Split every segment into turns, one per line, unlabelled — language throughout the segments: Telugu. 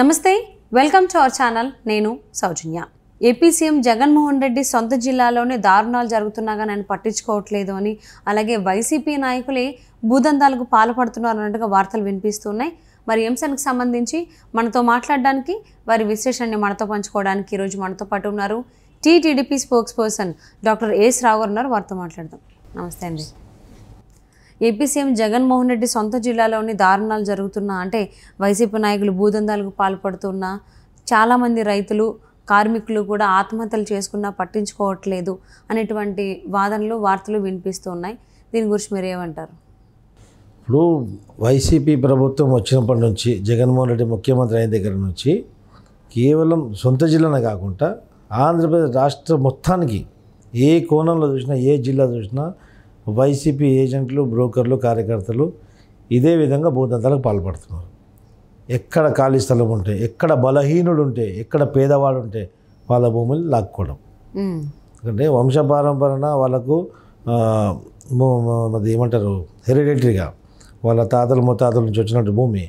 నమస్తే వెల్కమ్ టు అవర్ ఛానల్ నేను సౌజన్య ఏపీ సీఎం జగన్మోహన్ రెడ్డి సొంత జిల్లాలోనే దారుణాలు జరుగుతున్నాగా నేను పట్టించుకోవట్లేదు అని అలాగే వైసీపీ నాయకులే భూదందాలకు పాల్పడుతున్నారు అన్నట్టుగా వార్తలు వినిపిస్తున్నాయి మరి అంశానికి సంబంధించి మనతో మాట్లాడడానికి వారి విశేషాన్ని మనతో పంచుకోవడానికి ఈరోజు మనతో పాటు ఉన్నారు TTDP spokesperson doctor S Rao ఉన్నారు వారితో మాట్లాడదాం నమస్తే అండి ఏపీ సీఎం జగన్మోహన్ రెడ్డి సొంత జిల్లాలోని దారుణాలు జరుగుతున్నా అంటే వైసీపీ నాయకులు భూదందాలకు పాల్పడుతున్నా చాలామంది రైతులు కార్మికులు కూడా ఆత్మహత్యలు చేసుకున్నా పట్టించుకోవట్లేదు అనేటువంటి వాదనలు వార్తలు వినిపిస్తూ ఉన్నాయి దీని గురించి మీరు ఏమంటారు
ఇప్పుడు వైసీపీ ప్రభుత్వం వచ్చినప్పటి నుంచి జగన్మోహన్ రెడ్డి ముఖ్యమంత్రి అయిన దగ్గర నుంచి కేవలం సొంత జిల్లానే కాకుండా ఆంధ్రప్రదేశ్ రాష్ట్ర మొత్తానికి ఏ కోణంలో చూసినా ఏ జిల్లా చూసినా వైసీపీ ఏజెంట్లు బ్రోకర్లు కార్యకర్తలు ఇదే విధంగా భూదంతాలకు పాల్పడుతున్నారు ఎక్కడ ఖాళీ స్థలం ఉంటే ఎక్కడ బలహీనుడు ఉంటే ఎక్కడ పేదవాడు ఉంటే వాళ్ళ భూములు లాక్కోవడం
ఎందుకంటే
వంశపారంపరణ వాళ్ళకు అది ఏమంటారు హెరిడేటరీగా వాళ్ళ తాతలు ముత్తాతల నుంచి వచ్చినట్టు భూమి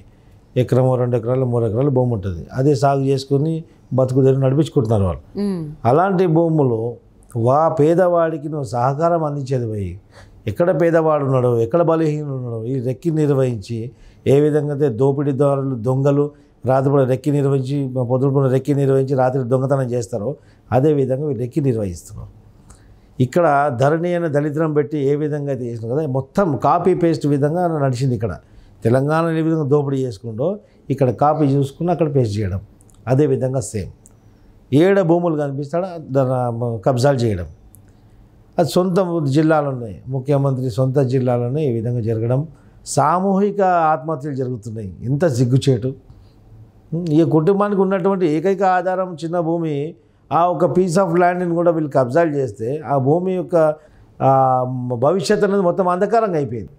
ఎకరమో రెండు ఎకరాలు మూడు ఎకరాలు భూమి ఉంటుంది అదే సాగు చేసుకుని బతుకుదేరు నడిపించుకుంటున్నారు వాళ్ళు అలాంటి భూములు వా పేదవాడికి నువ్వు సహకారం అందించేది పోయి ఎక్కడ పేదవాడు ఉన్నాడో ఎక్కడ బలహీనుడు ఉన్నాడో ఈ రెక్కి నిర్వహించి ఏ విధంగా అయితే దోపిడీదారులు దొంగలు రాత్రిపూట రెక్కి నిర్వహించి పొద్దుపూట రెక్కి నిర్వహించి రాత్రి దొంగతనం చేస్తారో అదేవిధంగా విధంగా రెక్కి నిర్వహిస్తున్నారు ఇక్కడ ధరణి అనే దళిద్రం పెట్టి ఏ విధంగా అయితే చేసిన కదా మొత్తం కాపీ పేస్ట్ విధంగా నడిచింది ఇక్కడ తెలంగాణ ఏ విధంగా దోపిడీ చేసుకుంటో ఇక్కడ కాపీ చూసుకుని అక్కడ పేస్ట్ చేయడం అదేవిధంగా సేమ్ ఏడ భూములు కనిపిస్తాడో దాన్ని కబ్జాలు చేయడం అది సొంత జిల్లాలు ఉన్నాయి ముఖ్యమంత్రి సొంత జిల్లాలోనే ఈ విధంగా జరగడం సామూహిక ఆత్మహత్యలు జరుగుతున్నాయి ఎంత సిగ్గుచేటు ఈ కుటుంబానికి ఉన్నటువంటి ఏకైక ఆధారం చిన్న భూమి ఆ ఒక పీస్ ఆఫ్ ల్యాండ్ని కూడా వీళ్ళు కబ్జాలు చేస్తే ఆ భూమి యొక్క భవిష్యత్ అనేది మొత్తం అంధకారంగా అయిపోయింది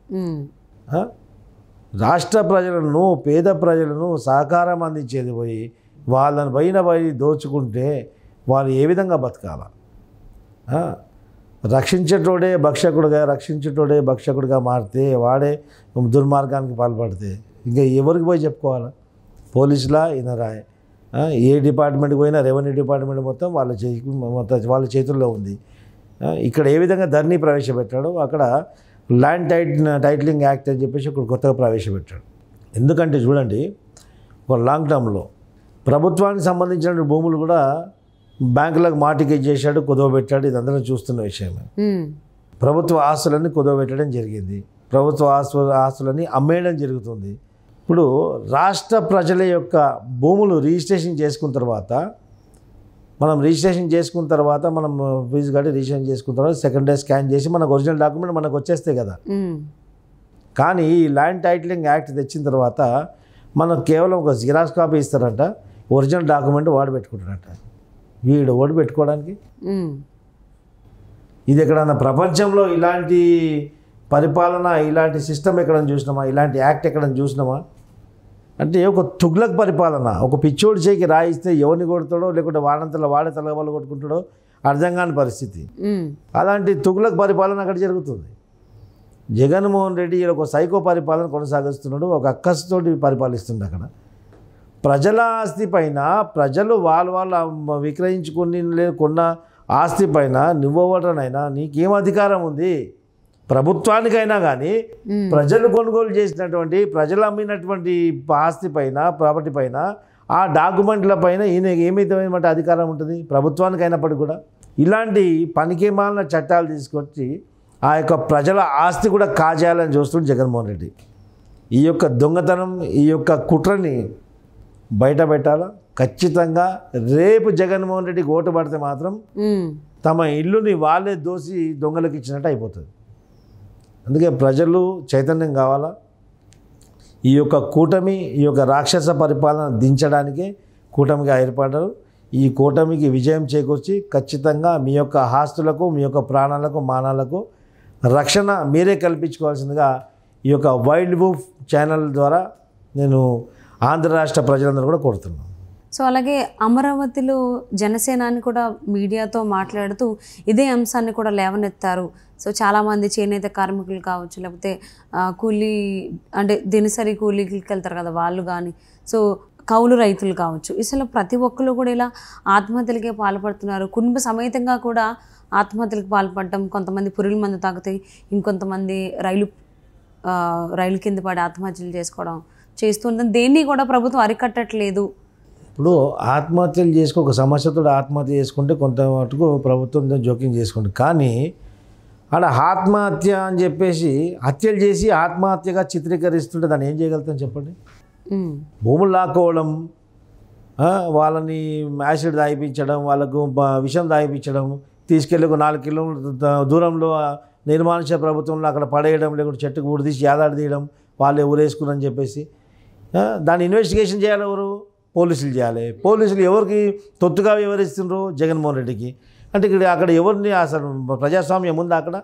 రాష్ట్ర ప్రజలను పేద ప్రజలను సహకారం అందించేది పోయి వాళ్ళని పైన పడి దోచుకుంటే వాళ్ళు ఏ విధంగా బతకాల రక్షించేటోడే భక్షకుడుగా రక్షించేటోడే భక్షకుడుగా మారితే వాడే దుర్మార్గానికి పాల్పడితే ఇంకా ఎవరికి పోయి చెప్పుకోవాలా పోలీసులా ఇనరాయ్ ఏ డిపార్ట్మెంట్కి పోయినా రెవెన్యూ డిపార్ట్మెంట్ మొత్తం వాళ్ళ చే మొత్తం వాళ్ళ చేతుల్లో ఉంది ఇక్కడ ఏ విధంగా ధర్నీ ప్రవేశపెట్టాడో అక్కడ ల్యాండ్ టైట్ టైట్లింగ్ యాక్ట్ అని చెప్పేసి ఇక్కడ కొత్తగా ప్రవేశపెట్టాడు ఎందుకంటే చూడండి ఒక లాంగ్ టర్మ్లో ప్రభుత్వానికి సంబంధించిన భూములు కూడా బ్యాంకులకు మార్టిగేజ్ చేశాడు కుదవబెట్టాడు ఇదంతా చూస్తున్న విషయమే ప్రభుత్వ ఆస్తులన్నీ కుదవబెట్టడం జరిగింది ప్రభుత్వ ఆస్తు ఆస్తులని అమ్మేయడం జరుగుతుంది ఇప్పుడు రాష్ట్ర ప్రజల యొక్క భూములు రిజిస్ట్రేషన్ చేసుకున్న తర్వాత మనం రిజిస్ట్రేషన్ చేసుకున్న తర్వాత మనం ఫీజు కట్టి రిజిస్ట్రేషన్ చేసుకున్న తర్వాత సెకండ్ డే స్కాన్ చేసి మనకు ఒరిజినల్ డాక్యుమెంట్ మనకు వచ్చేస్తే కదా కానీ ఈ ల్యాండ్ టైటిలింగ్ యాక్ట్ తెచ్చిన తర్వాత మనం కేవలం ఒక జిరాక్స్ కాపీ ఇస్తారంట ఒరిజినల్ డాక్యుమెంట్ వాడు పెట్టుకుంటున్నట్ట వీడు ఓడి పెట్టుకోవడానికి ఇది ఎక్కడన్నా ప్రపంచంలో ఇలాంటి పరిపాలన ఇలాంటి సిస్టమ్ ఎక్కడ చూసినామా ఇలాంటి యాక్ట్ ఎక్కడ చూసినామా అంటే ఒక తుగ్లక్ పరిపాలన ఒక పిచ్చోడి చేయికి రాయిస్తే ఎవరిని కొడతాడో లేకుంటే వాడంతలో వాడే తలగబలు కొట్టుకుంటాడో అర్థం కాని పరిస్థితి అలాంటి తుగ్లక్ పరిపాలన అక్కడ జరుగుతుంది జగన్మోహన్ రెడ్డి ఒక సైకో పరిపాలన కొనసాగిస్తున్నాడు ఒక అక్కసుతోటి పరిపాలిస్తుంది అక్కడ ప్రజల ఆస్తి పైన ప్రజలు వాళ్ళు వాళ్ళ విక్రయించుకుని కొన్న ఆస్తి పైన నువ్వటనైనా నీకేం అధికారం ఉంది ప్రభుత్వానికైనా కానీ ప్రజలు కొనుగోలు చేసినటువంటి ప్రజలు అమ్మినటువంటి ఆస్తి పైన ప్రాపర్టీ పైన ఆ డాక్యుమెంట్ల పైన ఈయన ఏమైతే అధికారం ఉంటుంది అయినప్పటికీ కూడా ఇలాంటి పనికిమాలిన చట్టాలు తీసుకొచ్చి ఆ యొక్క ప్రజల ఆస్తి కూడా కాజేయాలని చూస్తుంది జగన్మోహన్ రెడ్డి ఈ యొక్క దొంగతనం ఈ యొక్క కుట్రని బయట పెట్టాలా ఖచ్చితంగా రేపు జగన్మోహన్ రెడ్డికి ఓటు పడితే మాత్రం తమ ఇల్లుని వాళ్ళే దోసి దొంగలకు ఇచ్చినట్టు అయిపోతుంది అందుకే ప్రజలు చైతన్యం కావాలా ఈ యొక్క కూటమి ఈ యొక్క రాక్షస పరిపాలన దించడానికే కూటమిగా ఏర్పడ్డారు ఈ కూటమికి విజయం చేకూర్చి ఖచ్చితంగా మీ యొక్క ఆస్తులకు మీ యొక్క ప్రాణాలకు మానాలకు రక్షణ మీరే కల్పించుకోవాల్సిందిగా ఈ యొక్క వైల్డ్ బుఫ్ ఛానల్ ద్వారా నేను ఆంధ్ర రాష్ట్ర ప్రజలందరూ కూడా కోరుతున్నాం
సో అలాగే అమరావతిలో జనసేనాన్ని కూడా మీడియాతో మాట్లాడుతూ ఇదే అంశాన్ని కూడా లేవనెత్తారు సో చాలామంది చేనేత కార్మికులు కావచ్చు లేకపోతే కూలీ అంటే దినసరి కూలీకి వెళ్తారు కదా వాళ్ళు కానీ సో కౌలు రైతులు కావచ్చు అసలు ప్రతి ఒక్కరు కూడా ఇలా ఆత్మహత్యలకే పాల్పడుతున్నారు కుటుంబ సమేతంగా కూడా ఆత్మహత్యలకు పాల్పడటం కొంతమంది పురుగుల మందు తాగుతాయి ఇంకొంతమంది రైలు రైలు కింద పడి ఆత్మహత్యలు చేసుకోవడం చేస్తుంటుంది దేన్ని కూడా ప్రభుత్వం అరికట్టట్లేదు
ఇప్పుడు ఆత్మహత్యలు చేసుకో ఒక సమస్యతో ఆత్మహత్య చేసుకుంటే కొంత మటుకు ప్రభుత్వం జోక్యం చేసుకుంటుంది కానీ ఆడ ఆత్మహత్య అని చెప్పేసి హత్యలు చేసి ఆత్మహత్యగా చిత్రీకరిస్తుంటే దాన్ని ఏం చేయగలుగుతాం చెప్పండి భూములు లాక్కోవడం వాళ్ళని యాసిడ్ తాగిపించడం వాళ్ళకు విషం తాగిపించడం తీసుకెళ్ళి ఒక నాలుగు కిలోమీటర్ దూరంలో నిర్మానుష ప్రభుత్వంలో అక్కడ పడేయడం లేకుంటే చెట్టుకు ఊడిదీసి యాదాడి తీయడం వాళ్ళే ఊరేసుకున్నారని చెప్పేసి దాన్ని ఇన్వెస్టిగేషన్ చేయాలి ఎవరు పోలీసులు చేయాలి పోలీసులు ఎవరికి తొత్తుగా వివరిస్తుండ్రు జగన్మోహన్ రెడ్డికి అంటే ఇక్కడ అక్కడ ఎవరిని అసలు ప్రజాస్వామ్యం ఉందా అక్కడ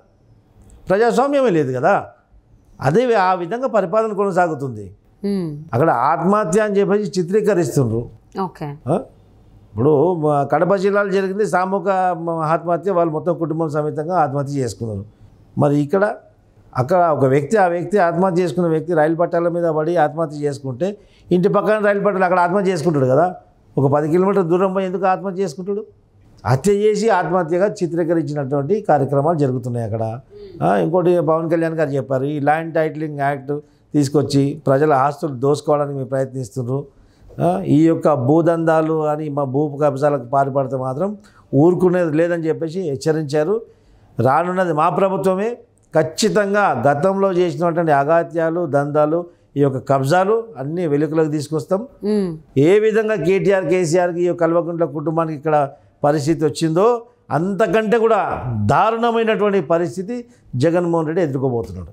ప్రజాస్వామ్యమే లేదు కదా అదే ఆ విధంగా పరిపాలన కొనసాగుతుంది అక్కడ ఆత్మహత్య అని చెప్పేసి చిత్రీకరిస్తుండ్రు ఇప్పుడు కడప జిల్లాలో జరిగింది సామూహిక ఆత్మహత్య వాళ్ళు మొత్తం కుటుంబం సమేతంగా ఆత్మహత్య చేసుకున్నారు మరి ఇక్కడ అక్కడ ఒక వ్యక్తి ఆ వ్యక్తి ఆత్మహత్య చేసుకున్న వ్యక్తి రైలు పట్టాల మీద పడి ఆత్మహత్య చేసుకుంటే ఇంటి పక్కన రైలు పట్టాలు అక్కడ ఆత్మహత్య చేసుకుంటాడు కదా ఒక పది కిలోమీటర్ దూరం పోయి ఎందుకు ఆత్మహత్య చేసుకుంటాడు హత్య చేసి ఆత్మహత్యగా చిత్రీకరించినటువంటి కార్యక్రమాలు జరుగుతున్నాయి అక్కడ ఇంకోటి పవన్ కళ్యాణ్ గారు చెప్పారు ఈ ల్యాండ్ టైటిలింగ్ యాక్ట్ తీసుకొచ్చి ప్రజల ఆస్తులు దోసుకోవడానికి మేము ప్రయత్నిస్తున్నారు ఈ యొక్క భూదందాలు అని మా భూ కబ్జాలకు పారిపడితే మాత్రం ఊరుకునేది లేదని చెప్పేసి హెచ్చరించారు రానున్నది మా ప్రభుత్వమే ఖచ్చితంగా గతంలో చేసినటువంటి అగాత్యాలు దందాలు ఈ యొక్క కబ్జాలు అన్నీ వెలుకలకు తీసుకొస్తాం ఏ విధంగా కేటీఆర్ కేసీఆర్కి ఈ కల్వకుంట్ల కుటుంబానికి ఇక్కడ పరిస్థితి వచ్చిందో అంతకంటే కూడా దారుణమైనటువంటి పరిస్థితి జగన్మోహన్ రెడ్డి ఎదుర్కోబోతున్నాడు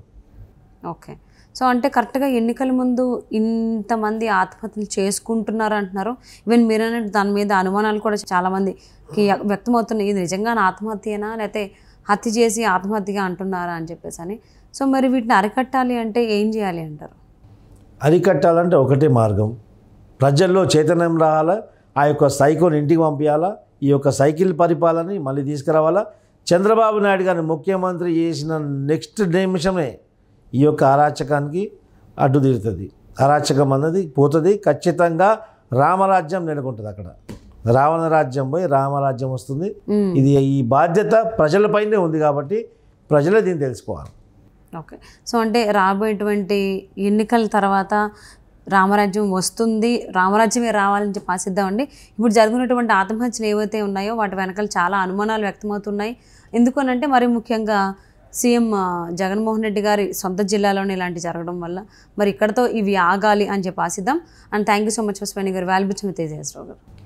ఓకే సో అంటే కరెక్ట్గా ఎన్నికల ముందు ఇంతమంది ఆత్మహత్యలు చేసుకుంటున్నారు అంటున్నారు ఈవెన్ మీరు దాని మీద అనుమానాలు కూడా చాలామందికి వ్యక్తమవుతున్నాయి ఇది నిజంగా ఆత్మహత్యనా లేకపోతే హత్య చేసి ఆత్మహత్యగా అంటున్నారా అని చెప్పేసి అని సో మరి వీటిని అరికట్టాలి అంటే ఏం చేయాలి అంటారు
అరికట్టాలంటే ఒకటే మార్గం ప్రజల్లో చైతన్యం రావాలా ఆ యొక్క సైకోని ఇంటికి పంపించాలా ఈ యొక్క సైకిల్ పరిపాలనని మళ్ళీ తీసుకురావాలా చంద్రబాబు నాయుడు గారిని ముఖ్యమంత్రి చేసిన నెక్స్ట్ నిమిషమే ఈ యొక్క అరాచకానికి అడ్డు తీరుతుంది అరాచకం అన్నది పోతుంది ఖచ్చితంగా రామరాజ్యం నెలకొంటుంది అక్కడ రావణ రాజ్యం పోయి రామరాజ్యం వస్తుంది ఇది ఈ బాధ్యత ప్రజలపైనే ఉంది కాబట్టి ప్రజలే దీన్ని తెలుసుకోవాలి
ఓకే సో అంటే రాబోయేటువంటి ఎన్నికల తర్వాత రామరాజ్యం వస్తుంది రామరాజ్యమే రావాలని చెప్పి అండి ఇప్పుడు జరుగుతున్నటువంటి ఆత్మహత్యలు ఏవైతే ఉన్నాయో వాటి వెనకాల చాలా అనుమానాలు వ్యక్తమవుతున్నాయి ఎందుకనంటే మరి ముఖ్యంగా సీఎం జగన్మోహన్ రెడ్డి గారి సొంత జిల్లాలోనే ఇలాంటి జరగడం వల్ల మరి ఇక్కడతో ఇవి ఆగాలి అని చెప్పి ఆశిద్దాం and thank you so much for spending your valuable with గారు